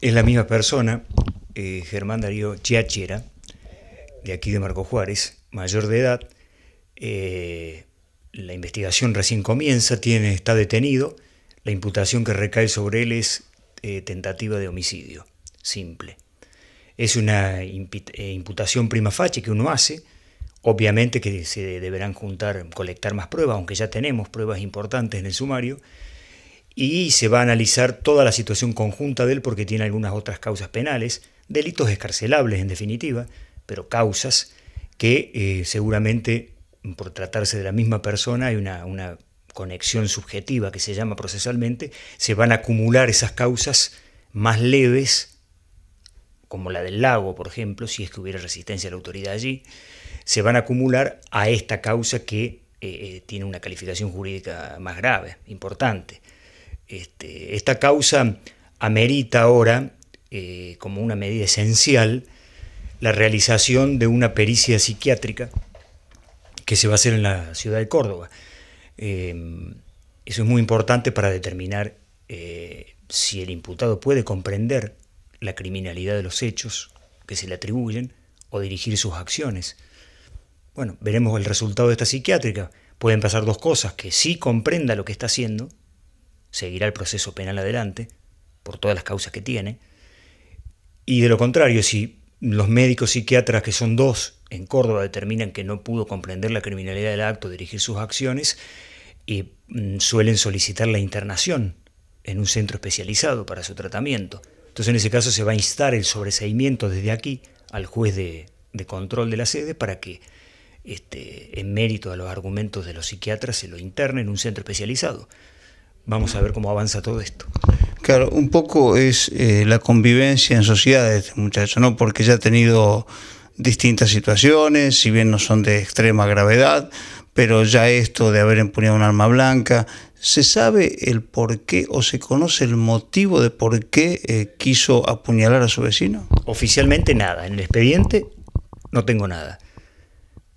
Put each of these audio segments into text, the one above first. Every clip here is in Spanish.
Es la misma persona, eh, Germán Darío Chiachera, de aquí de Marco Juárez, mayor de edad. Eh, la investigación recién comienza, tiene, está detenido. La imputación que recae sobre él es eh, tentativa de homicidio, simple. Es una imputación prima facie que uno hace. Obviamente que se deberán juntar, colectar más pruebas, aunque ya tenemos pruebas importantes en el sumario y se va a analizar toda la situación conjunta de él porque tiene algunas otras causas penales, delitos escarcelables en definitiva, pero causas que eh, seguramente por tratarse de la misma persona hay una, conexión subjetiva que se llama procesalmente, se van a acumular esas causas más leves, como la del lago, por ejemplo, si es que hubiera resistencia a la autoridad allí, se van a acumular a esta causa que eh, eh, tiene una calificación jurídica más grave, importante. Este, esta causa amerita ahora, eh, como una medida esencial, la realización de una pericia psiquiátrica que se va a hacer en la ciudad de Córdoba. Eh, eso es muy importante para determinar eh, si el imputado puede comprender la criminalidad de los hechos que se le atribuyen o dirigir sus acciones. Bueno, veremos el resultado de esta psiquiátrica. Pueden pasar dos cosas, que sí comprenda lo que está haciendo seguirá el proceso penal adelante, por todas las causas que tiene. Y de lo contrario, si los médicos psiquiatras, que son dos en Córdoba, determinan que no pudo comprender la criminalidad del acto, dirigir sus acciones, y mm, suelen solicitar la internación en un centro especializado para su tratamiento. Entonces en ese caso se va a instar el sobreseimiento desde aquí al juez de, control de la sede para que, este, en mérito a los argumentos de los psiquiatras, se lo interne en un centro especializado vamos a ver cómo avanza todo esto. Claro, un poco es eh, la convivencia en sociedad de este muchacho, ¿no? Porque ya ha tenido distintas situaciones, si bien no son de extrema gravedad, pero ya esto de haber empuñado un arma blanca, ¿se sabe el por qué o se conoce el motivo de por qué eh, quiso apuñalar a su vecino? Oficialmente nada, en el expediente no tengo nada,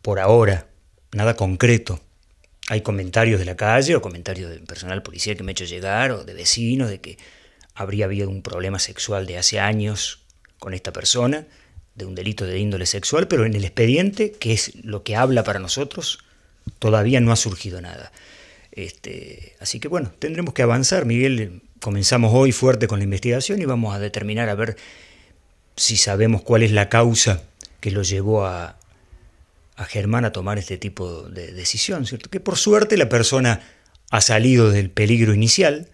por ahora, nada concreto hay comentarios de la calle o comentarios de personal policial que me ha hecho llegar o de vecinos de que habría habido un problema sexual de hace años con esta persona, de un delito de índole sexual, pero en el expediente, que es lo que habla para nosotros, todavía no ha surgido nada. Este, así que bueno, tendremos que avanzar, Miguel. Comenzamos hoy fuerte con la investigación y vamos a determinar a ver si sabemos cuál es la causa que lo llevó a, a Germán a tomar este tipo de decisión, ¿cierto? Que por suerte la persona ha salido del peligro inicial,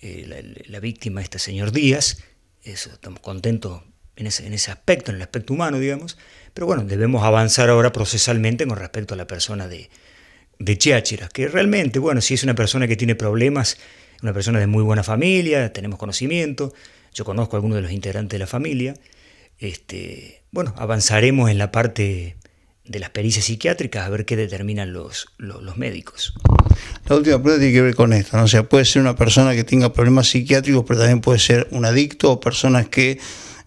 eh, la, víctima víctima, este señor Díaz, estamos contentos en ese, en ese aspecto, en el aspecto humano, digamos, pero bueno, debemos avanzar ahora procesalmente con respecto a la persona de, de que realmente, bueno, si es una persona que tiene problemas, una persona de muy buena familia, tenemos conocimiento, yo conozco a algunos de los integrantes de la familia, este, bueno, avanzaremos en la parte de las pericias psiquiátricas a ver qué determinan los, los, médicos. La última pregunta tiene que ver con esto, ¿no? O sea, puede ser una persona que tenga problemas psiquiátricos, pero también puede ser un adicto o personas que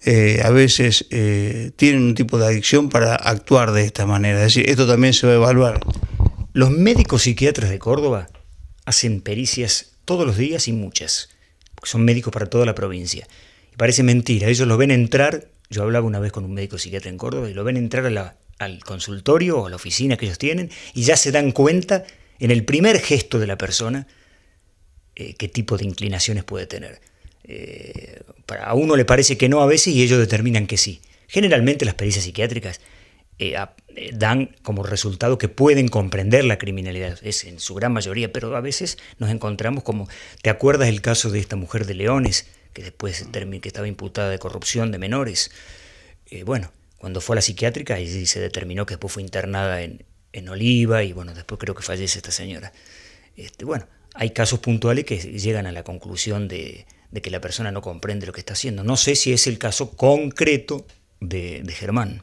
eh, a veces eh, tienen un tipo de adicción para actuar de esta manera. Es decir, esto también se va a evaluar. Los médicos psiquiatras de Córdoba hacen pericias todos los días y muchas, porque son médicos para toda la provincia. parece mentira, ellos lo ven entrar, yo hablaba una vez con un médico psiquiatra en Córdoba, y lo ven entrar a la al consultorio o a la oficina que ellos tienen y ya se dan cuenta en el primer gesto de la persona eh, qué tipo de inclinaciones puede tener. Eh, a uno le parece que no a veces y ellos determinan que sí. Generalmente las pericias psiquiátricas eh, dan como resultado que pueden comprender la criminalidad, es en su gran mayoría, pero a veces nos encontramos como, ¿te acuerdas el caso de esta mujer de Leones, que después que estaba imputada de corrupción de menores? bueno, cuando fue a la psiquiátrica y se determinó que después fue internada en, en Oliva y bueno, después creo que fallece esta señora. Este, bueno, hay casos puntuales que llegan a la conclusión de, que la persona no comprende lo que está haciendo. No sé si es el caso concreto de, de Germán.